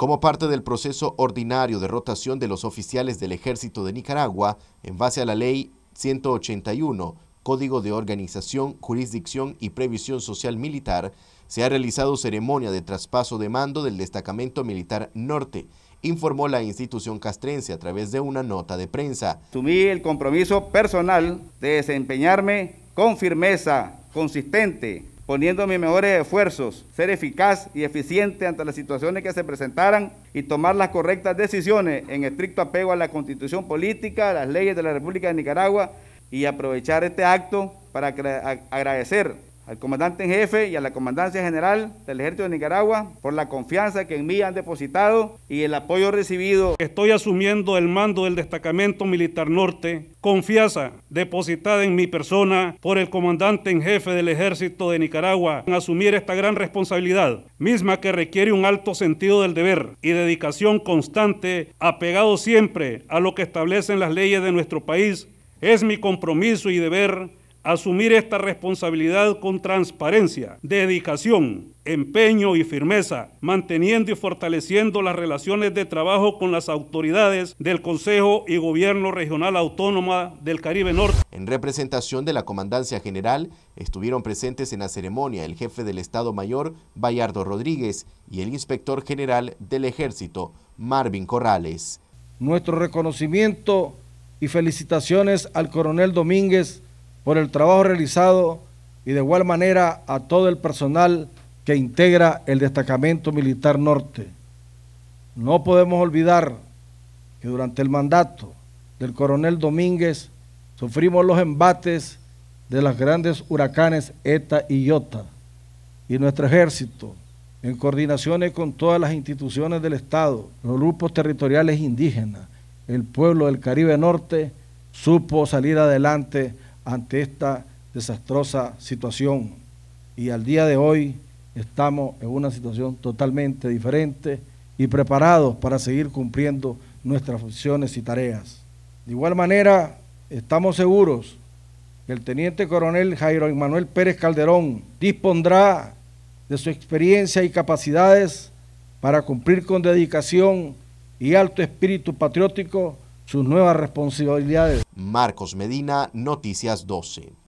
Como parte del proceso ordinario de rotación de los oficiales del Ejército de Nicaragua, en base a la Ley 181, Código de Organización, Jurisdicción y Previsión Social Militar, se ha realizado ceremonia de traspaso de mando del Destacamento Militar Norte, informó la institución castrense a través de una nota de prensa. Asumí el compromiso personal de desempeñarme con firmeza, consistente, poniendo mis mejores esfuerzos, ser eficaz y eficiente ante las situaciones que se presentaran y tomar las correctas decisiones en estricto apego a la constitución política, a las leyes de la República de Nicaragua y aprovechar este acto para agradecer al comandante en jefe y a la comandancia general del ejército de Nicaragua por la confianza que en mí han depositado y el apoyo recibido. Estoy asumiendo el mando del destacamento militar norte, confianza depositada en mi persona por el comandante en jefe del ejército de Nicaragua en asumir esta gran responsabilidad, misma que requiere un alto sentido del deber y dedicación constante, apegado siempre a lo que establecen las leyes de nuestro país. Es mi compromiso y deber asumir esta responsabilidad con transparencia, dedicación, empeño y firmeza, manteniendo y fortaleciendo las relaciones de trabajo con las autoridades del Consejo y Gobierno Regional Autónoma del Caribe Norte. En representación de la Comandancia General, estuvieron presentes en la ceremonia el jefe del Estado Mayor, Bayardo Rodríguez, y el inspector general del Ejército, Marvin Corrales. Nuestro reconocimiento y felicitaciones al coronel Domínguez, por el trabajo realizado y de igual manera a todo el personal que integra el destacamento militar norte. No podemos olvidar que durante el mandato del coronel Domínguez sufrimos los embates de los grandes huracanes ETA y IOTA y nuestro ejército, en coordinaciones con todas las instituciones del Estado, los grupos territoriales indígenas, el pueblo del Caribe Norte, supo salir adelante ante esta desastrosa situación. Y al día de hoy estamos en una situación totalmente diferente y preparados para seguir cumpliendo nuestras funciones y tareas. De igual manera, estamos seguros que el teniente coronel Jairo Manuel Pérez Calderón dispondrá de su experiencia y capacidades para cumplir con dedicación y alto espíritu patriótico sus nuevas responsabilidades. Marcos Medina, Noticias 12.